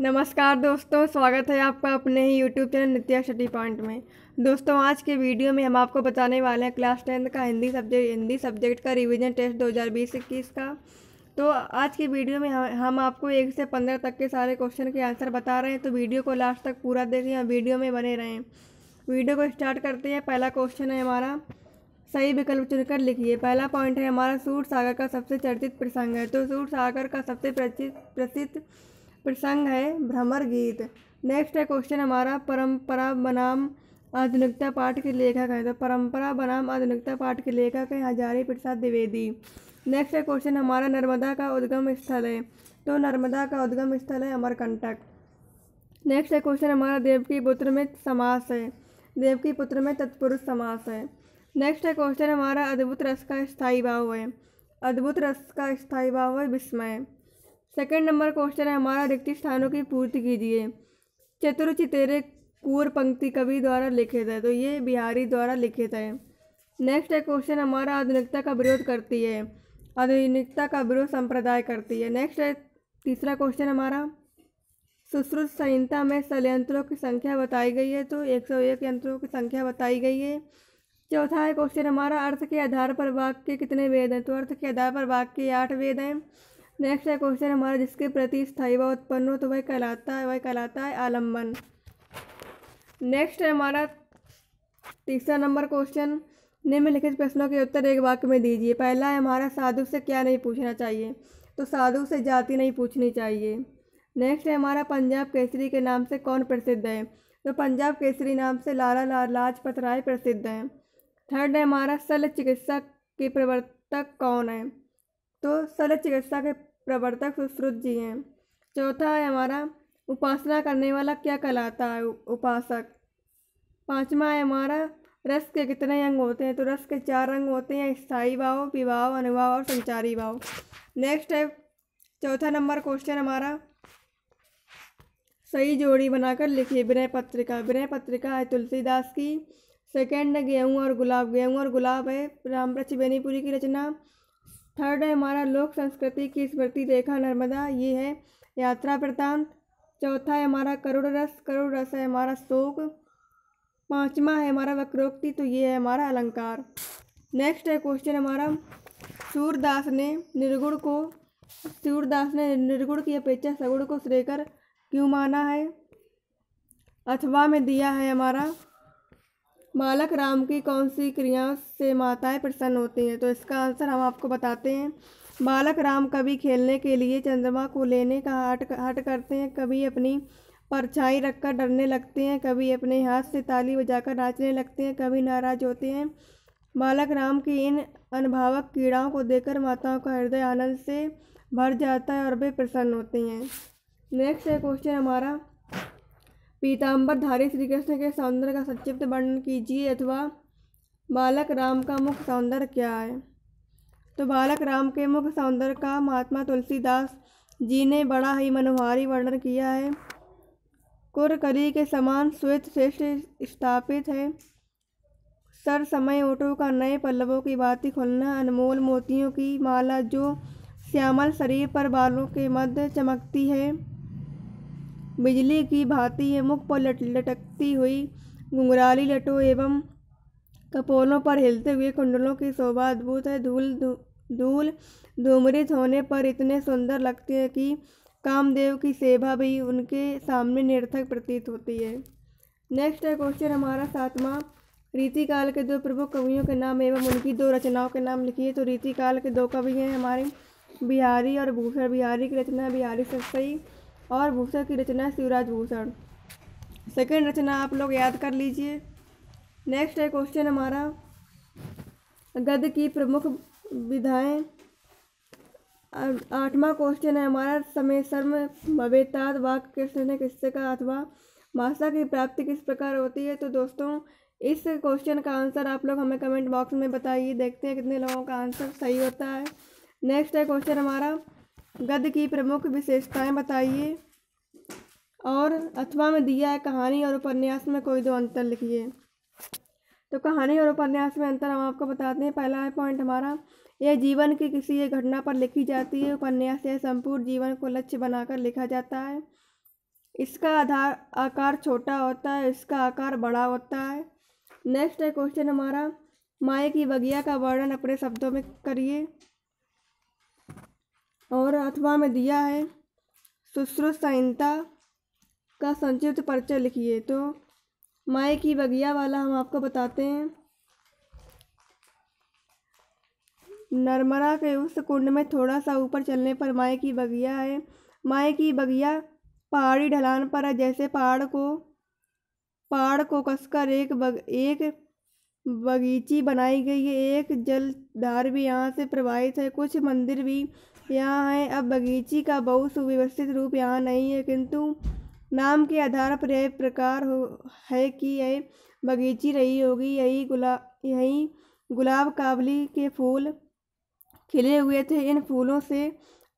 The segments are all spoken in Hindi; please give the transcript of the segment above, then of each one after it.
नमस्कार दोस्तों स्वागत है आपका अपने ही YouTube channel Nitya study point में दोस्तों आज के वीडियो में हम आपको बताने वाले हैं क्लास टेंथ का हिंदी सब्जेक्ट हिंदी सब्जेक्ट का रिवीजन टेस्ट 2020-21 का तो आज के वीडियो में हम, आपको एक से पंद्रह तक के सारे क्वेश्चन के आंसर बता रहे हैं तो वीडियो को लास्ट तक पूरा देखें और वीडियो में बने रहें वीडियो को स्टार्ट करते हैं पहला क्वेश्चन है हमारा सही विकल्प चुनकर लिखिए पहला पॉइंट है हमारा सूट सागर का सबसे चर्चित प्रसंग है तो सूर सागर का सबसे प्रचित प्रसिद्ध प्रसंग है भ्रमर गीत नेक्स्ट है क्वेश्चन हमारा परंपरा बनाम आधुनिकता पाठ के लेखक है तो परंपरा बनाम आधुनिकता पाठ के लेखक है हजारी प्रसाद द्विवेदी नेक्स्ट है क्वेश्चन हमारा नर्मदा का उद्गम स्थल है तो नर्मदा का उद्गम स्थल है अमरकंटक नेक्स्ट है क्वेश्चन हमारा देवकी पुत्र में समास है देवकी पुत्र में तत्पुरुष समास है नेक्स्ट है क्वेश्चन हमारा अद्भुत रस का स्थायी भाव है अद्भुत रस का स्थायी भाव है विस्मय सेकंड नंबर क्वेश्चन है हमारा रिक्त स्थानों की पूर्ति कीजिए चतुर तेरे कुर पंक्ति कवि द्वारा लिखित है तो ये बिहारी द्वारा लिखित है नेक्स्ट है क्वेश्चन हमारा आधुनिकता का विरोध करती है आधुनिकता का विरोध संप्रदाय करती है नेक्स्ट है तीसरा क्वेश्चन हमारा सुश्रुत संहिता में संयंत्रों की संख्या बताई गई है तो एक सौ एक यंत्रों की संख्या बताई गई है चौथा है क्वेश्चन हमारा अर्थ के आधार पर वाक्य कितने वेद हैं तो अर्थ के आधार पर वाक्य आठ वेद हैं नेक्स्ट है क्वेश्चन हमारा जिसके प्रति स्थायी व उत्पन्न हो तो वह कहलाता है वह कहलाता है आलम्बन नेक्स्ट है हमारा तीसरा नंबर क्वेश्चन निम्नलिखित प्रश्नों के उत्तर एक वाक्य में दीजिए पहला है हमारा साधु से क्या नहीं पूछना चाहिए तो साधु से जाति नहीं पूछनी चाहिए नेक्स्ट है हमारा पंजाब केसरी के नाम से कौन प्रसिद्ध है तो पंजाब केसरी नाम से लाला ला, लाजपत राय प्रसिद्ध हैं थर्ड है हमारा शल्य चिकित्सा के प्रवर्तक कौन है तो सर चिकित्सा के प्रवर्तक सुश्रुत जी हैं चौथा है हमारा उपासना करने वाला क्या कहलाता है उपासक पांचवा है हमारा रस के कितने अंग होते हैं तो रस के चार अंग होते हैं स्थायी भाव विवाह अनुभाव और संचारी भाव नेक्स्ट है चौथा नंबर क्वेश्चन हमारा सही जोड़ी बनाकर लिखिए विनय पत्रिका विनय पत्रिका है तुलसीदास की सेकेंड गेहूँ और गुलाब गेहूँ और गुलाब है रामप्रच बेनीपुरी की रचना थर्ड है हमारा लोक संस्कृति की स्मृति रेखा नर्मदा ये है यात्रा वृतांत चौथा है हमारा करुण रस करुण रस है हमारा शोक पांचवा है हमारा वक्रोक्ति तो ये है हमारा अलंकार नेक्स्ट है क्वेश्चन हमारा सूरदास ने निर्गुण को सूरदास ने निर्गुण की अपेक्षा सगुण को श्रेकर क्यों माना है अथवा में दिया है हमारा बालक राम की कौन सी क्रियाओं से माताएं प्रसन्न होती हैं तो इसका आंसर हम आपको बताते हैं बालक राम कभी खेलने के लिए चंद्रमा को लेने का हट हट करते हैं कभी अपनी परछाई रखकर डरने लगते हैं कभी अपने हाथ से ताली बजाकर नाचने लगते हैं कभी नाराज होते हैं बालक राम की इन अनुभावक कीड़ाओं को देखकर माताओं का हृदय आनंद से भर जाता है और वे प्रसन्न होते हैं नेक्स्ट है क्वेश्चन हमारा पीताम्बरधारी श्री कृष्ण के सौंदर्य का संक्षिप्त वर्णन कीजिए अथवा बालक राम का मुख्य सौंदर्य क्या है तो बालक राम के मुख्य सौंदर्य का महात्मा तुलसीदास जी ने बड़ा ही मनोहारी वर्णन किया है कुरकली के समान श्वेत श्रेष्ठ स्थापित है सर समय ओटों का नए पल्लवों की बाती खुलना अनमोल मोतियों की माला जो श्यामल शरीर पर बालों के मध्य चमकती है बिजली की भांति ये मुख पर लट लटकती हुई घुंघराली लटों एवं कपोलों पर हिलते हुए कुंडलों की शोभा अद्भुत है धूल धूल धूमरित होने पर इतने सुंदर लगते हैं कि कामदेव की सेवा भी उनके सामने निर्थक प्रतीत होती है नेक्स्ट है क्वेश्चन हमारा सातवां रीतिकाल के दो प्रमुख कवियों के नाम एवं उनकी दो रचनाओं के नाम लिखिए तो रीतिकाल के दो कवि हैं हमारे बिहारी और भूषण बिहारी की रचना बिहारी ससई और भूषण की रचना शिवराज भूषण सेकेंड रचना आप लोग याद कर लीजिए नेक्स्ट है क्वेश्चन हमारा गद्य की प्रमुख विधाएं अं, आठवां क्वेश्चन है हमारा समय सर्म भवेताद वाक कृष्ण ने किस्से का अथवा भाषा की प्राप्ति किस प्रकार होती है तो दोस्तों इस क्वेश्चन का आंसर आप लोग हमें कमेंट बॉक्स में बताइए देखते हैं कितने लोगों का आंसर सही होता है नेक्स्ट है क्वेश्चन हमारा गद की प्रमुख विशेषताएं बताइए और अथवा में दिया है कहानी और उपन्यास में कोई दो अंतर लिखिए तो कहानी और उपन्यास में अंतर हम आपको बताते हैं पहला है पॉइंट हमारा यह जीवन की किसी एक घटना पर लिखी जाती है उपन्यास यह संपूर्ण जीवन को लक्ष्य बनाकर लिखा जाता है इसका आधार आकार छोटा होता है इसका आकार बड़ा होता है नेक्स्ट है क्वेश्चन हमारा माए की बगिया का वर्णन अपने शब्दों में करिए और अथवा में दिया है सुश्रुत संहिता का संक्षिप्त परिचय लिखिए तो माए की बगिया वाला हम आपको बताते हैं नर्मदा के उस कुंड में थोड़ा सा ऊपर चलने पर माए की बगिया है माए की बगिया पहाड़ी ढलान पर है जैसे पहाड़ को पहाड़ को कसकर एक बग, एक बगीची बनाई गई है एक जलधार भी यहाँ से प्रवाहित है कुछ मंदिर भी यहाँ है अब बगीची का बहुत सुव्यवस्थित रूप यहाँ नहीं है किंतु नाम के आधार पर यह प्रकार हो है कि यह बगीची रही होगी यही गुला यही गुलाब काबली के फूल खिले हुए थे इन फूलों से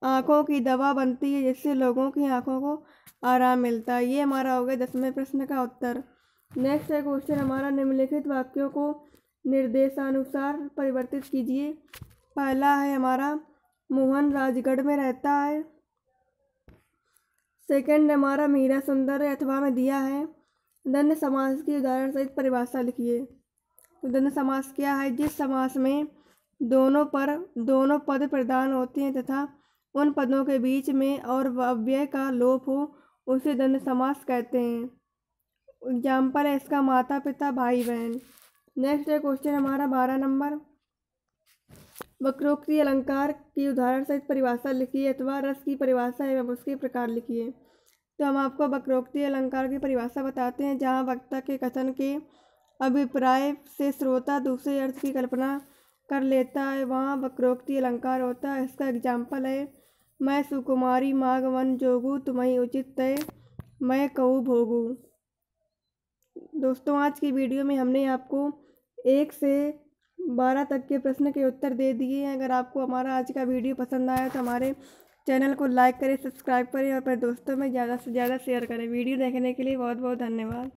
आँखों की दवा बनती है जिससे लोगों की आँखों को आराम मिलता है ये हमारा हो गया दसवें प्रश्न का उत्तर नेक्स्ट है क्वेश्चन हमारा निम्नलिखित वाक्यों को निर्देशानुसार परिवर्तित कीजिए पहला है हमारा मोहन राजगढ़ में रहता है सेकंड हमारा मीरा सुंदर अथवा में दिया है दंड समास की उदाहरण सहित परिभाषा लिखिए तो समास क्या है जिस समास में दोनों पर दोनों पद प्रदान होते हैं तथा उन पदों के बीच में और अव्यय का लोप हो उसे धन्य समास कहते हैं एग्जाम्पल है इसका माता पिता भाई बहन नेक्स्ट है क्वेश्चन हमारा बारह नंबर वक्रोक्ति अलंकार की उदाहरण सहित परिभाषा लिखिए अथवा रस की परिभाषा एवं उसके प्रकार लिखिए तो हम आपको वक्रोक्ति अलंकार की परिभाषा बताते हैं जहाँ वक्ता के कथन के अभिप्राय से श्रोता दूसरे अर्थ की कल्पना कर लेता है वहाँ वक्रोक्ति अलंकार होता है इसका एग्जाम्पल है मैं सुकुमारी माघ वन जोगू तुम्हें उचित तय मैं कहूँ भोगू दोस्तों आज की वीडियो में हमने आपको एक से बारह तक के प्रश्न के उत्तर दे दिए हैं अगर आपको हमारा आज का वीडियो पसंद आया तो हमारे चैनल को लाइक करें सब्सक्राइब करें और अपने दोस्तों में ज़्यादा से ज़्यादा शेयर करें वीडियो देखने के लिए बहुत बहुत धन्यवाद